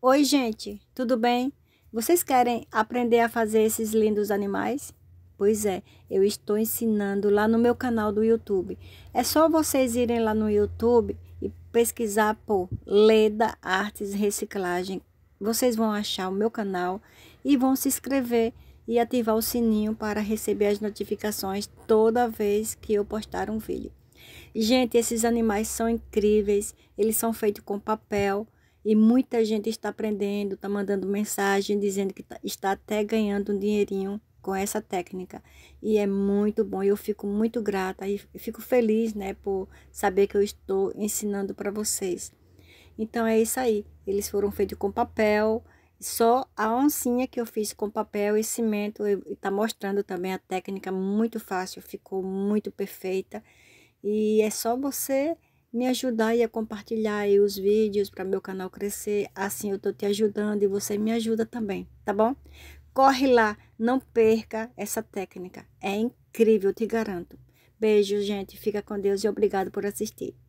Oi, gente, tudo bem? Vocês querem aprender a fazer esses lindos animais? Pois é, eu estou ensinando lá no meu canal do YouTube. É só vocês irem lá no YouTube e pesquisar por Leda Artes Reciclagem. Vocês vão achar o meu canal e vão se inscrever e ativar o sininho para receber as notificações toda vez que eu postar um vídeo. Gente, esses animais são incríveis, eles são feitos com papel, e muita gente está aprendendo, está mandando mensagem dizendo que tá, está até ganhando um dinheirinho com essa técnica. E é muito bom, eu fico muito grata e fico feliz, né, por saber que eu estou ensinando para vocês. Então é isso aí. Eles foram feitos com papel, só a oncinha que eu fiz com papel e cimento está mostrando também a técnica muito fácil, ficou muito perfeita. E é só você me e a compartilhar os vídeos para meu canal crescer. Assim eu estou te ajudando e você me ajuda também, tá bom? Corre lá, não perca essa técnica. É incrível, te garanto. Beijo, gente. Fica com Deus e obrigado por assistir.